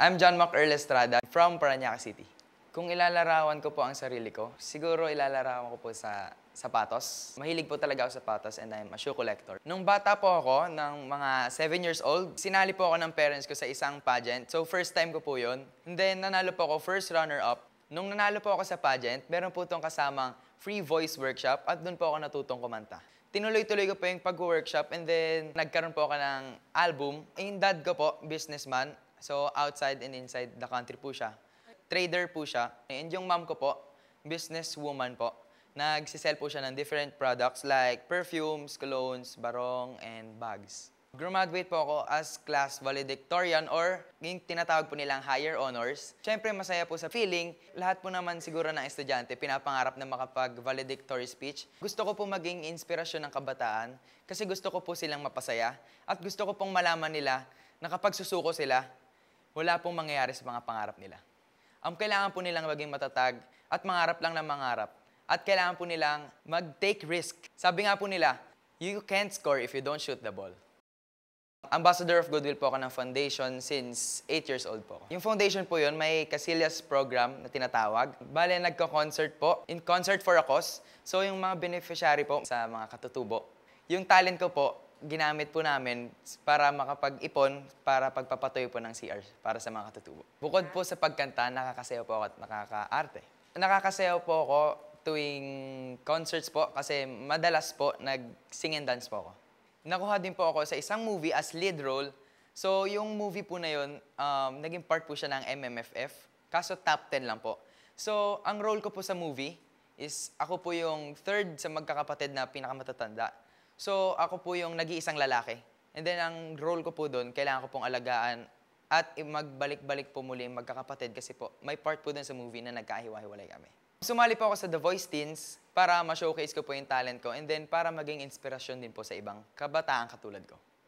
I'm John Mac Earl Estrada from Paranaque City. Kung ilalarawan ko po ang sarili ko, siguro ilalarawan ko po sa sapatos. Mahilig po talaga ako sa sapatos and I'm a shoe collector. Nung bata po ako, ng mga 7 years old, sinali po ako ng parents ko sa isang pageant. So first time ko po yun. And then nanalo po ako first runner-up. Nung nanalo po ako sa pageant, meron po itong kasamang free voice workshop at doon po ako natutong kumanta tinuloy-tuloy ko po yung pag-workshop and then nagkaroon po ako ng album. Yung dad ko po, businessman, So, outside and inside the country po siya. Trader po siya. And yung mom ko po, businesswoman po. Nagsisell po siya ng different products like perfumes, colognes, barong, and bags. Graduate po ako as class valedictorian or yung tinatawag po nilang higher honors. Siyempre, masaya po sa feeling. Lahat po naman siguro ng estudyante, pinapangarap na makapag-valedictory speech. Gusto ko po maging inspirasyon ng kabataan kasi gusto ko po silang mapasaya at gusto ko pong malaman nila na kapag susuko sila, wala pong mangyayari sa mga pangarap nila. Ang kailangan po nilang maging matatag at mangarap lang ng mangarap. At kailangan po nilang mag-take risk. Sabi nga po nila, you can't score if you don't shoot the ball. Ambassador of Goodwill po ako ng foundation since 8 years old po. Yung foundation po yun, may Casillas program na tinatawag. Bale, nagko-concert po, in concert for a cause. So yung mga beneficiary po sa mga katutubo. Yung talent ko po, ginamit po namin para makapag-ipon para pagpapatuyo po ng CR para sa mga katutubo. Bukod po sa pagkanta, nakakasayaw po ako at nakakaarte. Nakakasayaw po ako tuwing concerts po kasi madalas po nag-sing and dance po ako. Nakuha din po ako sa isang movie as lead role. So yung movie po na yun, um, naging part po siya ng MMFF. Kaso top 10 lang po. So ang role ko po sa movie is ako po yung third sa magkakapatid na pinakamatatanda. So, ako po yung nag-iisang lalaki. And then, ang role ko po doon, kailangan ko pong alagaan at magbalik-balik po muli magkakapatid kasi po, may part po doon sa movie na nagkahiwa-hiwalay kami. Sumali po ako sa The Voice Teens para ma-showcase ko po yung talent ko and then para maging inspirasyon din po sa ibang kabataan katulad ko.